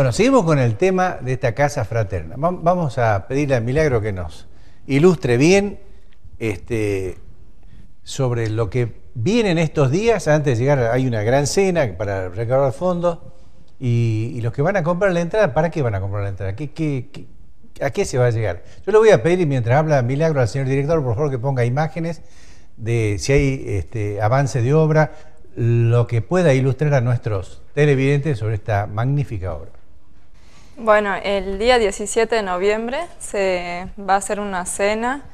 Bueno, seguimos con el tema de esta casa fraterna. Vamos a pedirle a Milagro que nos ilustre bien este, sobre lo que viene en estos días. Antes de llegar hay una gran cena para recaudar fondos. Y, los que van a comprar la entrada, ¿para qué van a comprar la entrada? ¿Qué, a qué se va a llegar? Yo le voy a pedir, mientras habla Milagro al señor director, por favor que ponga imágenes de si hay este, avance de obra, lo que pueda ilustrar a nuestros televidentes sobre esta magnífica obra. Bueno, el día 17 de noviembre se va a hacer una cena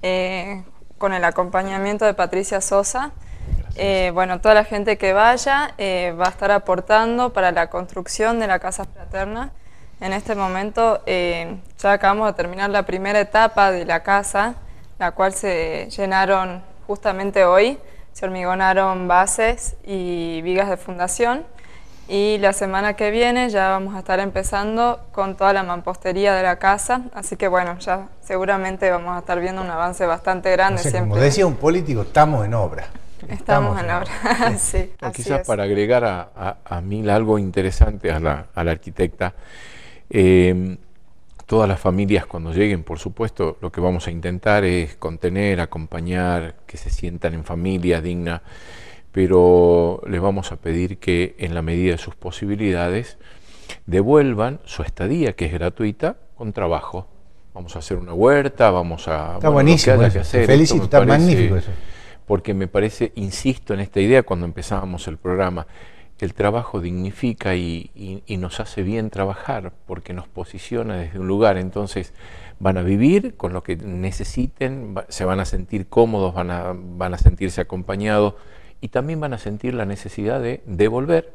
eh, con el acompañamiento de Patricia Sosa. Eh, bueno, toda la gente que vaya eh, va a estar aportando para la construcción de la Casa Fraterna. En este momento ya acabamos de terminar la primera etapa de la casa, la cual se llenaron justamente hoy. Se hormigonaron bases y vigas de fundación y la semana que viene ya vamos a estar empezando con toda la mampostería de la casa, así que bueno, ya seguramente vamos a estar viendo un avance bastante grande. Como decía un político, estamos en obra. Estamos, en obra, sí. quizás para agregar a, a, Mil algo interesante a la, arquitecta, eh, todas las familias cuando lleguen, por supuesto, lo que vamos a intentar es contener, acompañar, que se sientan en familia digna pero les vamos a pedir que en la medida de sus posibilidades devuelvan su estadía, que es gratuita, con trabajo. Vamos a hacer una huerta, vamos a... Está buenísimo, está magnífico eso. Porque me parece, insisto en esta idea cuando empezábamos el programa, el trabajo dignifica y, nos hace bien trabajar porque nos posiciona desde un lugar. Entonces van a vivir con lo que necesiten, se van a sentir cómodos, van a sentirse acompañados, y también van a sentir la necesidad de devolver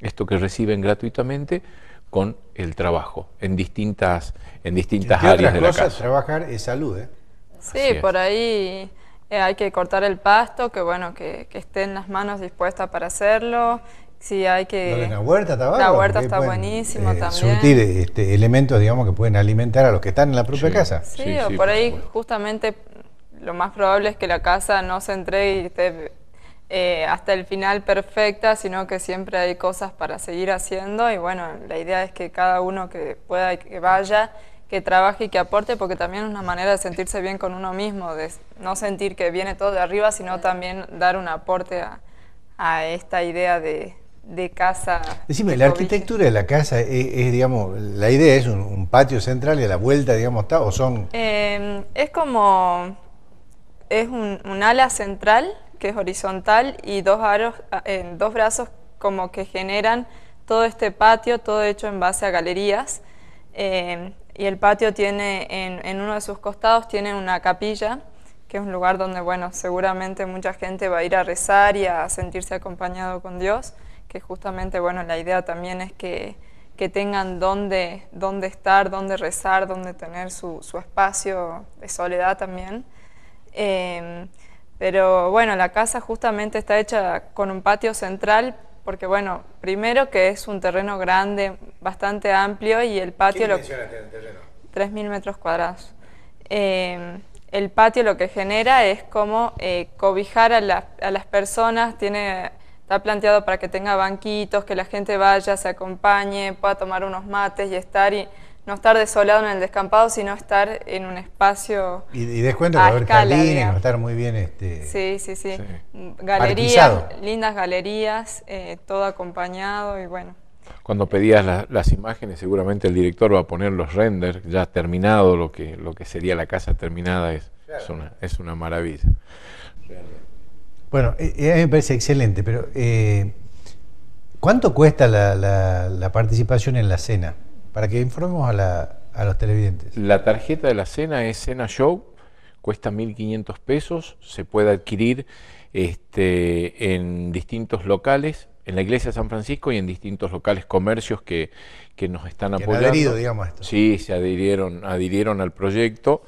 esto que reciben gratuitamente con el trabajo en distintas, en distintas áreas otras de la cosas, Trabajar es salud, ¿eh? Sí, por ahí eh, hay que cortar el pasto, que bueno, que, estén las manos dispuestas para hacerlo. Si hay que... la huerta está La huerta está buenísima eh, también. Surtir este, elementos, digamos, que pueden alimentar a los que están en la propia casa. Sí, o por, ahí justamente lo más probable es que la casa no se entregue y esté eh, hasta el final perfecta, sino que siempre hay cosas para seguir haciendo y bueno, la idea es que cada uno que pueda y que vaya, que trabaje y que aporte, porque también es una manera de sentirse bien con uno mismo, de no sentir que viene todo de arriba, sino también dar un aporte a, esta idea de, casa. Decime, la arquitectura de la casa es, digamos, la idea es un, patio central y a la vuelta, digamos, está, o son... Em, es como, es un ala central que es horizontal, y dos aros, ah, eh, dos brazos como que generan todo este patio, todo hecho en base a galerías. Eh, y el patio tiene, en, uno de sus costados tiene una capilla, que es un lugar donde, bueno, seguramente mucha gente va a ir a rezar y a sentirse acompañado con Dios, que justamente, bueno, la idea también es que, tengan dónde, estar, dónde rezar, dónde tener su, espacio de soledad también. Eh, pero bueno, la casa justamente está hecha con un patio central porque bueno, primero que es un terreno grande, bastante amplio y el patio... lo... tiene 3.000 metros cuadrados. Eh, el patio lo que genera es como eh, cobijar a, a, las personas, tiene, está planteado para que tenga banquitos, que la gente vaya, se acompañe, pueda tomar unos mates y estar... Y, no estar desolado en el descampado, sino estar en un espacio. Y, y que a haber jardines, estar muy bien. Este, sí, sí, sí. Galerías, lindas galerías, eh, todo acompañado y bueno. Cuando pedías las imágenes, seguramente el director va a poner los renders ya terminado, lo que, lo que sería la casa terminada es, es, una, maravilla. Bueno, eh, eh, a mí me parece excelente, pero ¿cuánto cuesta la participación en la cena? Para que informemos a, los televidentes. La tarjeta de la cena es Cena Show, cuesta 1.500 pesos, se puede adquirir este, en distintos locales, en la iglesia de San Francisco y en distintos locales comercios que, nos están apoyando. Han adherido, digamos, esto. Sí, se adhirieron, adhirieron al proyecto.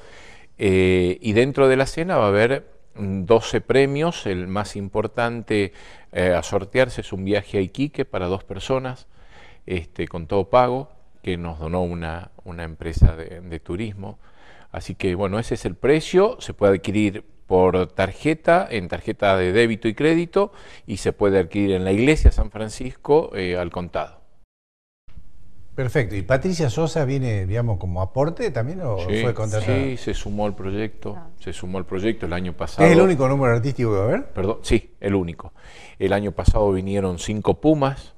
Eh, y dentro de la cena va a haber 12 premios, el más importante eh, a sortearse es un viaje a Iquique para dos personas, este, con todo pago, que nos donó una, una empresa de, turismo. Así que bueno, ese es el precio, se puede adquirir por tarjeta, en tarjeta de débito y crédito, y se puede adquirir en la iglesia San Francisco eh, al contado. Perfecto, ¿y Patricia Sosa viene, digamos, como aporte también o sí, fue Sí, se sumó al proyecto, ah. se sumó al proyecto el año pasado. ¿Es el único número artístico que va a haber? Perdón, sí, el único. El año pasado vinieron cinco Pumas,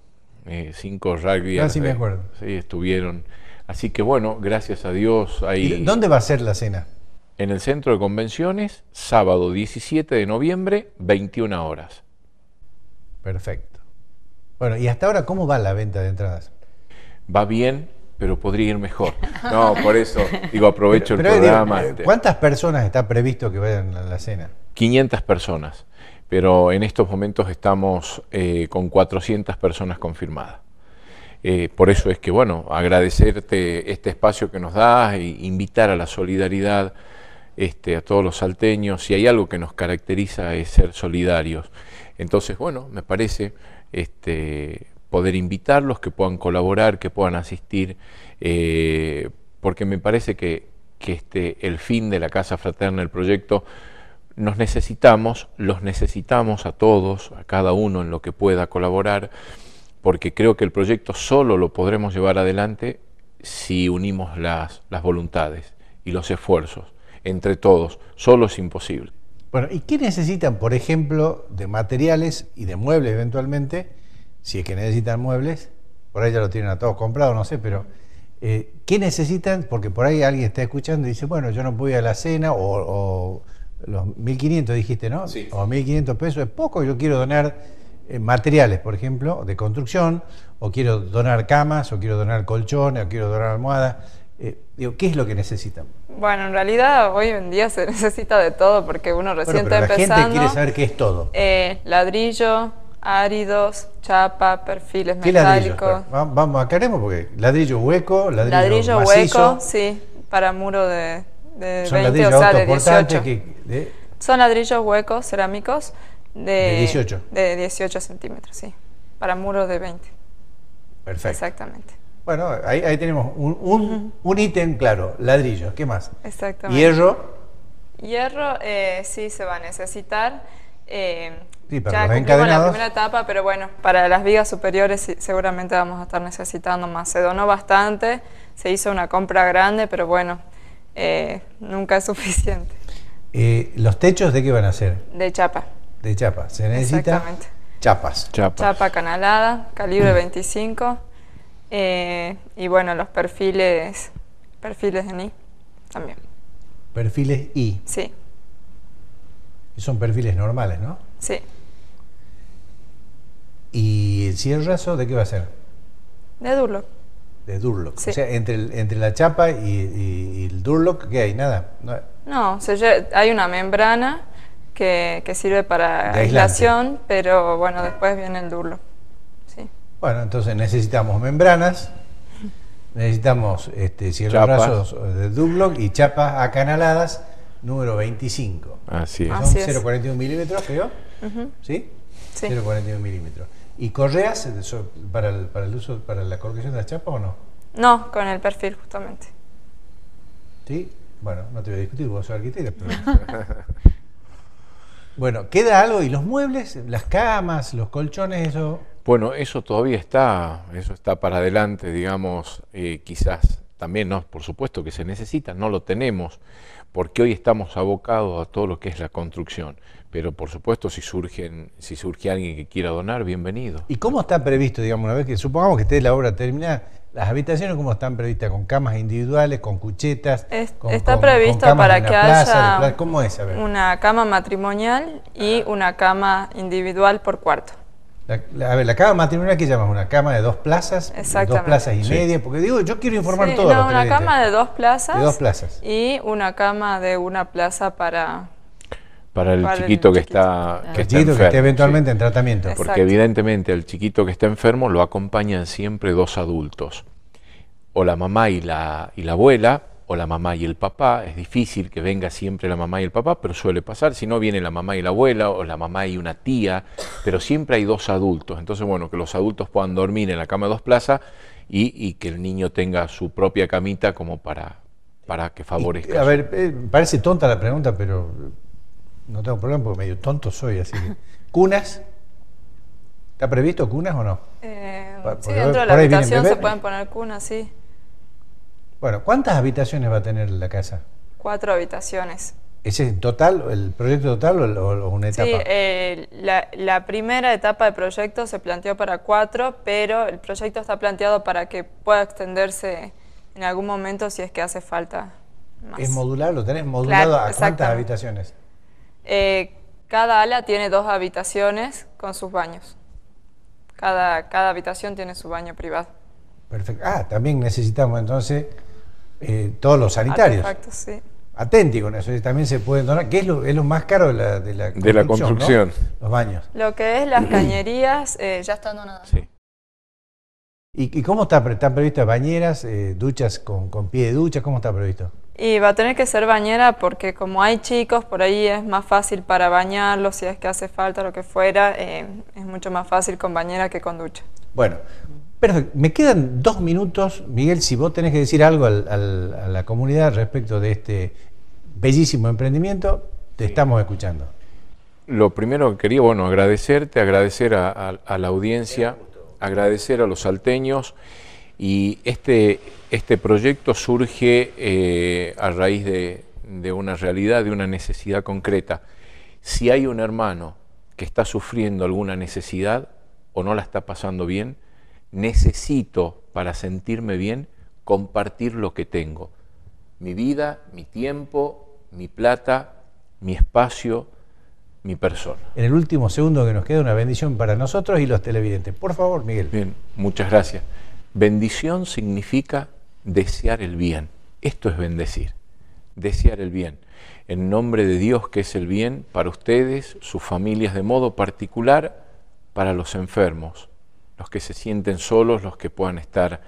eh, cinco rugby. Ah, me acuerdo. Sí, estuvieron. Así que bueno, gracias a Dios ahí. ¿Dónde va a ser la cena? En el centro de convenciones, sábado 17 de noviembre, 21 horas. Perfecto. Bueno, y hasta ahora, ¿cómo va la venta de entradas? Va bien, pero podría ir mejor. No, por eso digo, aprovecho el programa. Eh, este. ¿Cuántas personas está previsto que vayan a la cena? 500 personas pero en estos momentos estamos eh, con 400 personas confirmadas. Eh, por eso es que, bueno, agradecerte este espacio que nos das invitar a la solidaridad este, a todos los salteños. Si hay algo que nos caracteriza es ser solidarios. Entonces, bueno, me parece este, poder invitarlos, que puedan colaborar, que puedan asistir, eh, porque me parece que, este, el fin de la Casa Fraterna, el proyecto, nos necesitamos, los necesitamos a todos, a cada uno en lo que pueda colaborar, porque creo que el proyecto solo lo podremos llevar adelante si unimos las, las voluntades y los esfuerzos entre todos. Solo es imposible. Bueno, ¿y qué necesitan, por ejemplo, de materiales y de muebles eventualmente? Si es que necesitan muebles, por ahí ya lo tienen a todos comprado, no sé, pero eh, ¿qué necesitan? Porque por ahí alguien está escuchando y dice, bueno, yo no ir a la cena o los 1.500 dijiste, ¿no? Sí. O 1.500 pesos es poco, yo quiero donar eh, materiales, por ejemplo, de construcción, o quiero donar camas, o quiero donar colchones, o quiero donar almohadas. Eh, digo, ¿qué es lo que necesitan? Bueno, en realidad hoy en día se necesita de todo porque uno recién está empezando. La gente quiere saber qué es todo. Eh, ladrillo, áridos, chapa, perfiles ¿Qué metálicos. Ladrillo? Vamos, aclaremos porque ladrillo hueco, ladrillo, ladrillo hueco, sí, para muro de, de 20 o sale 18. Son ladrillos huecos, cerámicos, de, 18. centímetros, sí, para muros de 20. Perfecto. Exactamente. Bueno, ahí, tenemos un, un, ítem claro, ladrillos, ¿qué más? Exactamente. Hierro. Hierro, eh, sí, se va a necesitar. Eh, sí, ya la primera etapa, pero bueno, para las vigas superiores seguramente vamos a estar necesitando más. Se donó bastante, se hizo una compra grande, pero bueno, eh, nunca es suficiente. Eh, ¿Los techos de qué van a ser? De chapa. De chapa. Se necesita Exactamente. chapas. Chapa. canalada, calibre 25. Mm. Eh, y bueno, los perfiles, perfiles en I también. Perfiles I. Sí. Y son perfiles normales, ¿no? Sí. ¿Y el cierrazo de qué va a ser? De duro de Durlock. O sea, entre, entre la chapa y, el Durlock, ¿qué hay? Nada. No, hay una membrana que, que sirve para aislación, pero bueno, después viene el Durlock. Bueno, entonces necesitamos membranas, necesitamos este, cierrebrazos de Durlock y chapas acanaladas número 25. Así es. Son 0,41 milímetros, creo. Sí. 0,41 milímetros. ¿Y correas para el, uso, para la colocación de la chapa o no? No, con el perfil justamente. ¿Sí? Bueno, no te voy a discutir, vos arquitecta. bueno, queda algo, y los muebles, las camas, los colchones, eso... Bueno, eso todavía está, eso está para adelante, digamos, eh, quizás también, no, por supuesto que se necesita, no lo tenemos, porque hoy estamos abocados a todo lo que es la construcción. Pero por supuesto, si, surgen, si surge alguien que quiera donar, bienvenido. ¿Y cómo está previsto, digamos, una vez que supongamos que esté la obra terminada, las habitaciones cómo están previstas? ¿Con camas individuales, con cuchetas? está previsto para que haya una cama matrimonial y una cama individual por cuarto a ver, la cama matrimonial que llamas una cama de dos plazas, dos plazas y media, porque digo, yo quiero informar todo. No, una cama de dos plazas. dos plazas. Y una cama de una plaza para para el, chiquito, que está, que, el chiquito que esté eventualmente en tratamiento. Porque evidentemente el chiquito que está enfermo lo acompañan siempre dos adultos, o la mamá y la, y la abuela, la mamá y el papá. Es difícil que venga siempre la mamá y el papá, pero suele pasar. Si no, viene la mamá y la abuela o la mamá y una tía, pero siempre hay dos adultos. Entonces, bueno, que los adultos puedan dormir en la cama de dos plazas y, que el niño tenga su propia camita como para, para que favorezca. a ver, eh, parece tonta la pregunta, pero no tengo problema porque medio tonto soy, así ¿Cunas? ¿Está previsto cunas o no? Eh, sí, dentro de la habitación se pueden poner cunas, sí. Bueno, ¿cuántas habitaciones va a tener la casa? Cuatro habitaciones. ¿Ese es total, el proyecto total o, una etapa? Sí, eh, la, primera etapa de proyecto se planteó para cuatro, pero el proyecto está planteado para que pueda extenderse en algún momento si es que hace falta más. ¿Es modular? ¿Lo tenés modulado a cuántas habitaciones? Eh, cada ala tiene dos habitaciones con sus baños. Cada, cada habitación tiene su baño privado. Perfecto. Ah, también necesitamos entonces eh, todos los sanitarios. Exacto, sí. con eso, también se pueden donar, ¿Qué es lo, más caro de la, construcción. Los baños. Lo que es las cañerías eh, ya están donadas. Sí. ¿Y, cómo está, están previstas bañeras, eh, duchas con, pie de ducha? ¿Cómo está previsto? Y va a tener que ser bañera porque como hay chicos, por ahí es más fácil para bañarlos, si es que hace falta lo que fuera, es mucho más fácil con bañera que con ducha. Bueno, pero Me quedan dos minutos, Miguel, si vos tenés que decir algo a la comunidad respecto de este bellísimo emprendimiento, te estamos escuchando. Lo primero que quería, bueno, agradecerte, agradecer a, la audiencia, agradecer a los salteños y este, este proyecto surge eh, a raíz de una realidad, de una necesidad concreta. Si hay un hermano que está sufriendo alguna necesidad o no la está pasando bien, necesito para sentirme bien compartir lo que tengo. Mi vida, mi tiempo, mi plata, mi espacio, mi persona. En el último segundo que nos queda una bendición para nosotros y los televidentes. Por favor, Miguel. Bien, muchas gracias. Bendición significa desear el bien. Esto es bendecir. Desear el bien. En nombre de Dios que es el bien para ustedes, sus familias de modo particular, para los enfermos los que se sienten solos, los que puedan estar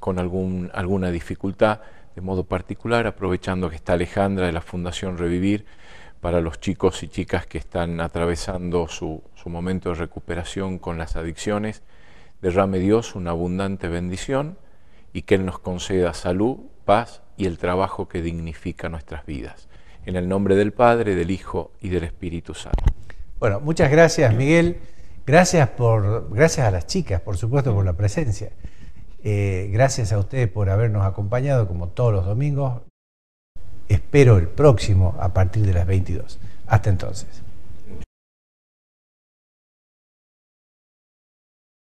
con alguna dificultad, de modo particular, aprovechando que está Alejandra de la Fundación Revivir, para los chicos y chicas que están atravesando su, su momento de recuperación con las adicciones, derrame Dios una abundante bendición y que Él nos conceda salud, paz y el trabajo que dignifica nuestras vidas. En el nombre del Padre, del Hijo y del Espíritu Santo. Bueno, muchas gracias Miguel. Gracias, a las chicas, por supuesto, por la presencia. Eh, gracias a ustedes por habernos acompañado como todos los domingos. Espero el próximo a partir de las 22. Hasta entonces.